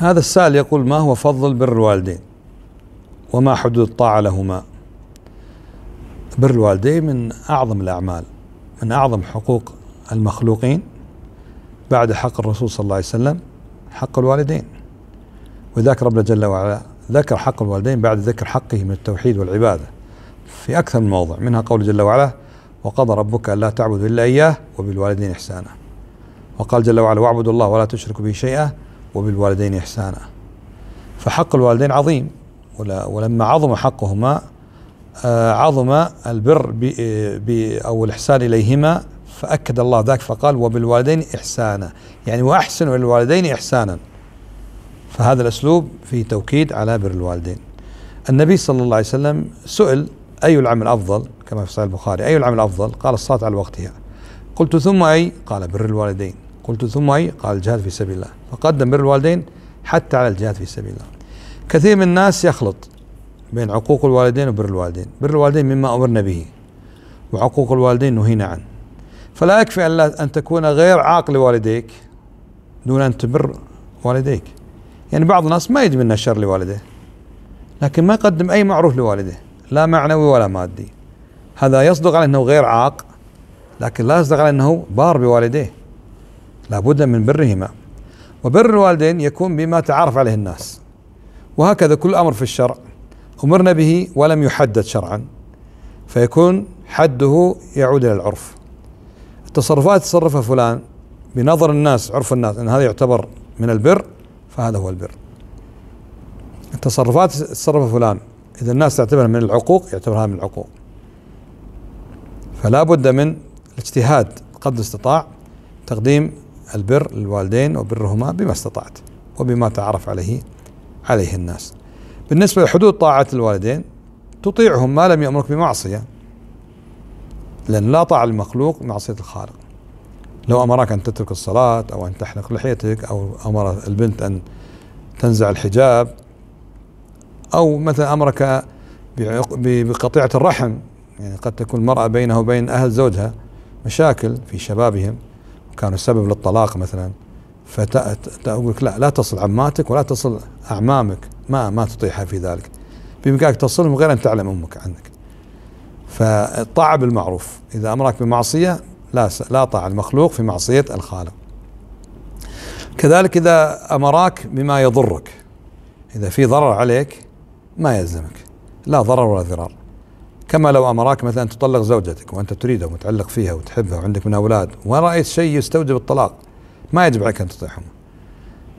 هذا السائل يقول ما هو فضل بر الوالدين وما حدود الطاعة لهما بر الوالدين من أعظم الأعمال من أعظم حقوق المخلوقين بعد حق الرسول صلى الله عليه وسلم حق الوالدين وذاك ربنا جل وعلا ذكر حق الوالدين بعد ذكر حقه من التوحيد والعبادة في أكثر من موضع منها قول جل وعلا وقضى ربك ألا تعبدوا إلا إياه وبالوالدين إحسانا وقال جل وعلا واعبدوا الله ولا تشركوا به شيئا وبالوالدين إحسانا فحق الوالدين عظيم ولما عظم حقهما آه، عظم البر ب أو الإحسان إليهما فأكد الله ذاك فقال وبالوالدين إحسانا يعني وأحسنوا إلى الوالدين إحسانا فهذا الأسلوب في توكيد على بر الوالدين النبي صلى الله عليه وسلم سئل أي العمل أفضل كما في صحيح البخاري أي العمل أفضل قال الصلاة على وقتها قلت ثم أي قال بر الوالدين قلت ثم أي قال الجهاد في سبيل الله فقدم بر الوالدين حتى على الجهاد في سبيل الله كثير من الناس يخلط بين عقوق الوالدين وبر الوالدين بر الوالدين مما أمرنا به وعقوق الوالدين نهينا عنه فلا يكفي أن تكون غير عاق لوالديك دون أن تبر والديك يعني بعض الناس ما منه الشر لوالديه لكن ما يقدم أي معروف لوالديه لا معنوي ولا مادي هذا يصدق على أنه غير عاق لكن لا يصدق على أنه بار بوالديه لابد من برهما وبر الوالدين يكون بما تعرف عليه الناس وهكذا كل امر في الشرع امرنا به ولم يحدد شرعا فيكون حده يعود الى العرف التصرفات تصرفها فلان بنظر الناس عرف الناس ان هذا يعتبر من البر فهذا هو البر التصرفات تصرفها فلان اذا الناس تعتبرها من العقوق يعتبرها من العقوق فلا بد من الاجتهاد قدر الاستطاع تقديم البر للوالدين وبرهما بما استطعت وبما تعرف عليه عليه الناس بالنسبة لحدود طاعة الوالدين تطيعهم ما لم يأمرك بمعصية لأن لا طاعة للمخلوق معصية الخالق لو أمرك أن تترك الصلاة أو أن تحلق لحيتك أو أمر البنت أن تنزع الحجاب أو مثلا أمرك بقطيعة الرحم يعني قد تكون المرأة بينها وبين أهل زوجها مشاكل في شبابهم كانوا سبب للطلاق مثلا فتقول لك لا لا تصل عماتك ولا تصل اعمامك ما ما تطيعها في ذلك بامكانك تصلهم غير ان تعلم امك عنك فالطاعة بالمعروف اذا امرك بمعصيه لا لا طاع المخلوق في معصيه الخالق كذلك اذا امراك بما يضرك اذا في ضرر عليك ما يلزمك لا ضرر ولا ذرار كما لو امراك مثلا ان تطلق زوجتك وانت تريدها ومتعلق فيها وتحبها وعندك من اولاد ورايت شيء يستوجب الطلاق ما يجب عليك ان تطيعهم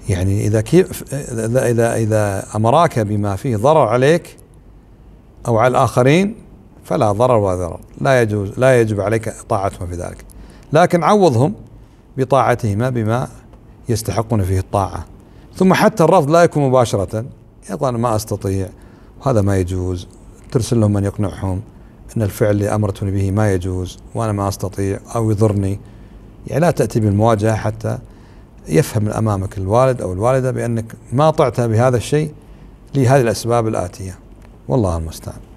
يعني اذا كيف اذا اذا, إذا امراك بما فيه ضرر عليك او على الاخرين فلا ضرر ولا ضرر لا يجوز لا يجب عليك طاعتهم في ذلك لكن عوضهم بطاعتهما بما يستحقون فيه الطاعه ثم حتى الرفض لا يكون مباشره يقول انا ما استطيع وهذا ما يجوز ترسل لهم من يقنعهم أن الفعل اللي أمرتني به ما يجوز وأنا ما أستطيع أو يضرني يعني لا تأتي بالمواجهة حتى يفهم من أمامك الوالد أو الوالدة بأنك ما طعتها بهذا الشيء لهذه الأسباب الآتية والله المستعان